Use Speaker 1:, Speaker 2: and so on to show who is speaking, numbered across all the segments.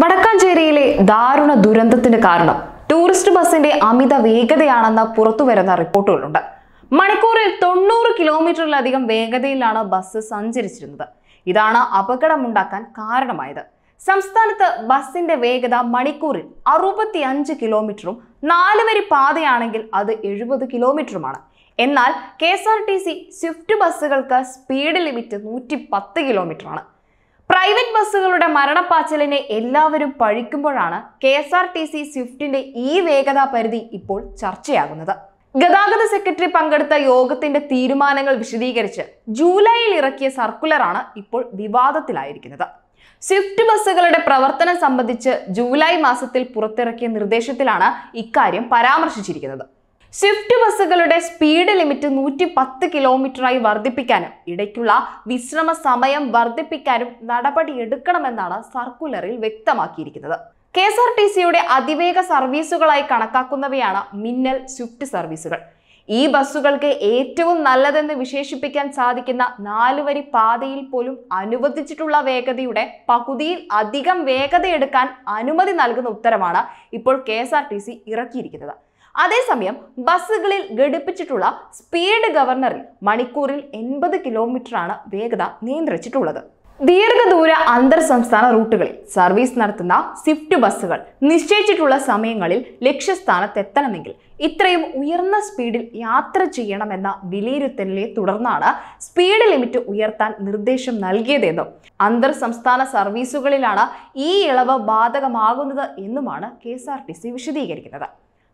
Speaker 1: വടക്കാഞ്ചേരിയിലെ ദാരുണ ദുരന്തത്തിന് കാരണം ടൂറിസ്റ്റ് ബസിന്റെ അമിത വേഗതയാണെന്ന് പുറത്തുവരുന്ന റിപ്പോർട്ടുകളുണ്ട് മണിക്കൂറിൽ തൊണ്ണൂറ് കിലോമീറ്ററിലധികം വേഗതയിലാണ് ബസ് സഞ്ചരിച്ചിരുന്നത് ഇതാണ് അപകടമുണ്ടാക്കാൻ കാരണമായത് സംസ്ഥാനത്ത് ബസിന്റെ വേഗത മണിക്കൂറിൽ അറുപത്തി അഞ്ച് കിലോമീറ്ററും നാലുവരി പാതയാണെങ്കിൽ അത് എഴുപത് കിലോമീറ്ററുമാണ് എന്നാൽ K S R T C swift ബസ്സുകൾക്ക് സ്പീഡ് ലിമിറ്റ് നൂറ്റി പത്ത് കിലോമീറ്ററാണ് പ്രൈവറ്റ് ബസ്സുകളുടെ മരണപ്പാച്ചലിനെ എല്ലാവരും പഴിക്കുമ്പോഴാണ് K S R T C സ്വിഫ്റ്റിന്റെ ഈ വേഗതാ പരിധി ഇപ്പോൾ ചർച്ചയാകുന്നത് ഗതാഗത സെക്രട്ടറി പങ്കെടുത്ത യോഗത്തിന്റെ തീരുമാനങ്ങൾ വിശദീകരിച്ച് ജൂലൈയിൽ ഇറക്കിയ സർക്കുലറാണ് ഇപ്പോൾ വിവാദത്തിലായിരിക്കുന്നത് സ്വിഫ്റ്റ് ബസ്സുകളുടെ പ്രവർത്തനം സംബന്ധിച്ച് ജൂലൈ മാസത്തിൽ പുറത്തിറക്കിയ നിർദ്ദേശത്തിലാണ് ഇക്കാര്യം പരാമർശിച്ചിരിക്കുന്നത് സ്വിഫ്റ്റ് ബസ്സുകളുടെ സ്പീഡ് ലിമിറ്റ് നൂറ്റി പത്ത് കിലോമീറ്ററായി വർദ്ധിപ്പിക്കാനും ഇടയ്ക്കുള്ള വിശ്രമ സമയം വർദ്ധിപ്പിക്കാനും നടപടി എടുക്കണമെന്നാണ് സർക്കുലറിൽ വ്യക്തമാക്കിയിരിക്കുന്നത് കെ എസ് ആർ ടി സിയുടെ അതിവേഗ സർവീസുകളായി കണക്കാക്കുന്നവയാണ് മിന്നൽ സ്വിഫ്റ്റ് സർവീസുകൾ ഈ ബസ്സുകൾക്ക് ഏറ്റവും നല്ലതെന്ന് വിശേഷിപ്പിക്കാൻ സാധിക്കുന്ന നാലുവരി പാതയിൽ പോലും അനുവദിച്ചിട്ടുള്ള വേഗതയുടെ പകുതിയിൽ അധികം വേഗതയെടുക്കാൻ അനുമതി നൽകുന്ന ഉത്തരവാണ് ഇപ്പോൾ കെ ഇറക്കിയിരിക്കുന്നത് അതേസമയം ബസ്സുകളിൽ ഘടിപ്പിച്ചിട്ടുള്ള സ്പീഡ് ഗവർണറിൽ മണിക്കൂറിൽ എൺപത് കിലോമീറ്ററാണ് വേഗത നിയന്ത്രിച്ചിട്ടുള്ളത് ദീർഘദൂര അന്തർ സംസ്ഥാന റൂട്ടുകളിൽ സർവീസ് നടത്തുന്ന സ്വിഫ്റ്റ് ബസ്സുകൾ നിശ്ചയിച്ചിട്ടുള്ള സമയങ്ങളിൽ ലക്ഷ്യസ്ഥാനത്തെത്തണമെങ്കിൽ ഇത്രയും ഉയർന്ന സ്പീഡിൽ യാത്ര ചെയ്യണമെന്ന വിലയിരുത്തലിനെ തുടർന്നാണ് സ്പീഡ് ലിമിറ്റ് ഉയർത്താൻ നിർദ്ദേശം നൽകിയതെന്നും അന്തർ സംസ്ഥാന സർവീസുകളിലാണ് ഈ ഇളവ് ബാധകമാകുന്നത് എന്നുമാണ് കെ വിശദീകരിക്കുന്നത്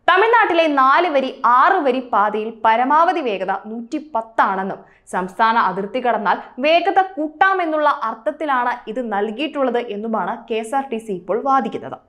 Speaker 1: തമിഴ്നാട്ടിലെ നാല് വരി ആറ് വരി പാതയിൽ പരമാവധി വേഗത നൂറ്റി പത്താണെന്നും സംസ്ഥാന അതിർത്തി കടന്നാൽ വേഗത കൂട്ടാമെന്നുള്ള അർത്ഥത്തിലാണ് ഇത് നൽകിയിട്ടുള്ളത് എന്നുമാണ് കെ ഇപ്പോൾ വാദിക്കുന്നത്